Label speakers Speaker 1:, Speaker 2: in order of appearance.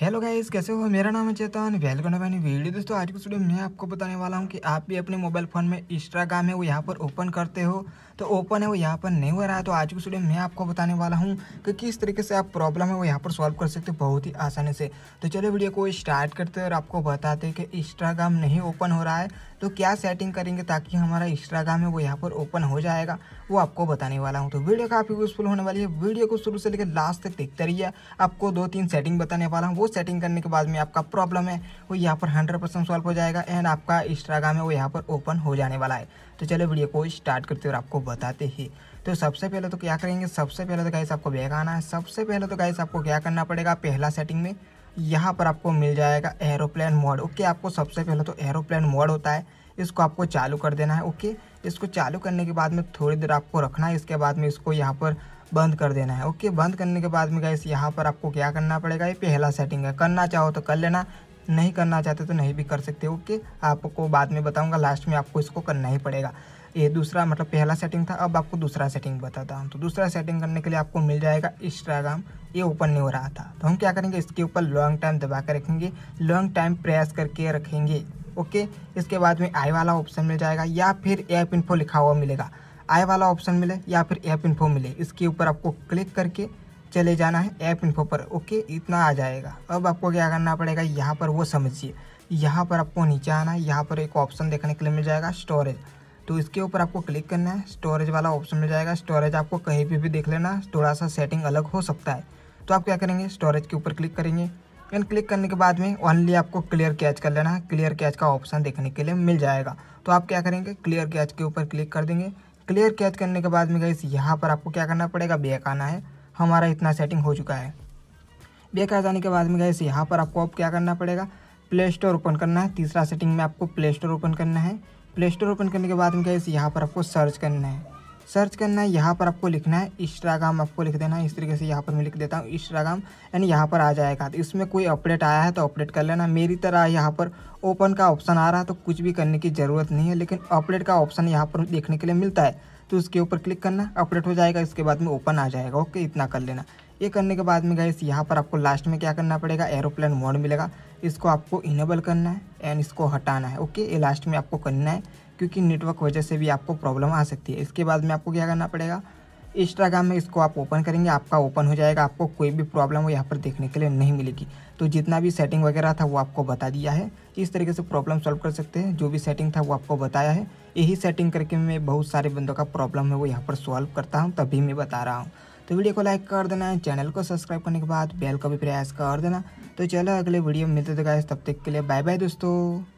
Speaker 1: hello guys कैसे हो मेरा नाम है चेतन वेलकम टू मैंने वीडियो दोस्तों आज की स्टूडियो में आपको बताने वाला हूँ कि आप भी अपने मोबाइल फ़ोन में इंस्टाग्राम है वो यहाँ पर ओपन करते हो तो ओपन है वो यहाँ पर नहीं हो रहा है तो आज की स्टूडियो मैं आपको बताने वाला हूँ कि किस तरीके से आप प्रॉब्लम है वो यहाँ पर सॉल्व कर सकते हो बहुत ही आसानी से तो चलो वीडियो को स्टार्ट करते हैं और आपको बताते हैं कि इंस्टाग्राम नहीं ओपन हो रहा है तो क्या सेटिंग करेंगे ताकि हमारा इंस्टाग्राम है वो यहाँ पर ओपन हो जाएगा वो आपको बताने वाला हूँ तो वीडियो काफ़ी यूज़फुल होने वाली है वीडियो को शुरू से लेकर लास्ट तक देखते रहिए आपको दो तीन सेटिंग बताने वाला हूँ वो सेटिंग करने के बाद में आपका प्रॉब्लम है वो यहाँ पर हंड्रेड परसेंट सॉल्व हो जाएगा एंड आपका इंस्टाग्राम है वो यहाँ पर ओपन हो जाने वाला है तो चलो वीडियो को स्टार्ट करते और आपको बताते ही तो सबसे पहले तो क्या करेंगे सबसे पहले तो गाइस आपको बैग आना है सबसे पहले तो गाइस आपको क्या करना पड़ेगा पहला सेटिंग में यहाँ पर आपको मिल जाएगा एरोप्लेन मोड ओके आपको सबसे पहले तो एरोप्लेन मोड होता है इसको आपको चालू कर देना है ओके इसको चालू करने के बाद में थोड़ी देर आपको रखना है इसके बाद में इसको यहाँ पर बंद कर देना है ओके बंद करने के बाद में गए यहाँ पर आपको क्या करना पड़ेगा ये पहला सेटिंग है करना चाहो तो कर लेना नहीं करना चाहते तो नहीं भी कर सकते ओके आपको बाद में बताऊँगा लास्ट में आपको इसको करना ही पड़ेगा ये दूसरा मतलब पहला सेटिंग था अब आपको दूसरा सेटिंग बताता हूँ तो दूसरा सेटिंग करने के लिए आपको मिल जाएगा इंस्टाग्राम ये ओपन नहीं हो रहा था तो हम क्या करेंगे इसके ऊपर लॉन्ग टाइम दबा कर रखेंगे लॉन्ग टाइम प्रेस करके रखेंगे ओके इसके बाद में आई वाला ऑप्शन मिल जाएगा या फिर ऐप इन्फो लिखा हुआ मिलेगा आई वाला ऑप्शन मिले या फिर ऐप इन्फो मिले इसके ऊपर आपको क्लिक करके चले जाना है ऐप इन्फो पर ओके इतना आ जाएगा अब आपको क्या करना पड़ेगा यहाँ पर वो समझिए यहाँ पर आपको नीचे आना है यहाँ पर एक ऑप्शन देखने के लिए मिल जाएगा स्टोरेज तो इसके ऊपर आपको क्लिक करना है स्टोरेज वाला ऑप्शन मिल जाएगा स्टोरेज आपको कहीं पर भी देख लेना थोड़ा सा सेटिंग अलग हो सकता है तो आप क्या करेंगे स्टोरेज के ऊपर क्लिक करेंगे एन क्लिक करने के बाद में ओनली आपको क्लियर कैच कर लेना है क्लियर कैच का ऑप्शन देखने के लिए मिल जाएगा तो आप क्या करेंगे क्लियर कैच के ऊपर क्लिक कर देंगे क्लियर कैच करने के बाद में गई यहाँ पर आपको क्या करना पड़ेगा बैक आना है हमारा इतना सेटिंग हो चुका है बैक आ जाने के बाद में गई यहाँ पर आपको अब क्या करना पड़ेगा प्ले स्टोर ओपन करना है तीसरा सेटिंग में आपको प्ले स्टोर ओपन करना है प्ले स्टोर ओपन करने के बाद में कैसे यहाँ पर आपको सर्च करना है सर्च करना है यहाँ पर आपको लिखना है इंस्टाग्राम आपको लिख देना है इस तरीके से यहाँ पर मैं लिख देता हूँ इंस्टाग्राम यानी यहाँ पर आ जाएगा तो इसमें कोई अपडेट आया है तो अपडेट कर लेना मेरी तरह यहाँ पर ओपन का ऑप्शन आ रहा है तो कुछ भी करने की ज़रूरत नहीं है लेकिन अपडेट का ऑप्शन यहाँ पर देखने के लिए मिलता है तो उसके ऊपर क्लिक करना अपडेट हो जाएगा इसके बाद में ओपन आ जाएगा ओके इतना कर लेना ये करने के बाद में गाइस यहाँ पर आपको लास्ट में क्या करना पड़ेगा एरोप्लेन मोड मिलेगा इसको आपको इनेबल करना है एंड इसको हटाना है ओके ये लास्ट में आपको करना है क्योंकि नेटवर्क वजह से भी आपको प्रॉब्लम आ सकती है इसके बाद में आपको क्या करना पड़ेगा इंस्टाग्राम में इसको आप ओपन करेंगे आपका ओपन हो जाएगा आपको कोई भी प्रॉब्लम वो यहाँ पर देखने के लिए नहीं मिलेगी तो जितना भी सेटिंग वगैरह था वो आपको बता दिया है इस तरीके से प्रॉब्लम सॉल्व कर सकते हैं जो भी सेटिंग था वो आपको बताया है यही सेटिंग करके मैं बहुत सारे बंदों का प्रॉब्लम है वो यहाँ पर सॉल्व करता हूँ तभी मैं बता रहा हूँ तो वीडियो को लाइक कर देना चैनल को सब्सक्राइब करने के बाद बेल का भी प्रयास कर देना तो चलो अगले वीडियो में मिलते थे गाइस तो तब तक के लिए बाय बाय दोस्तों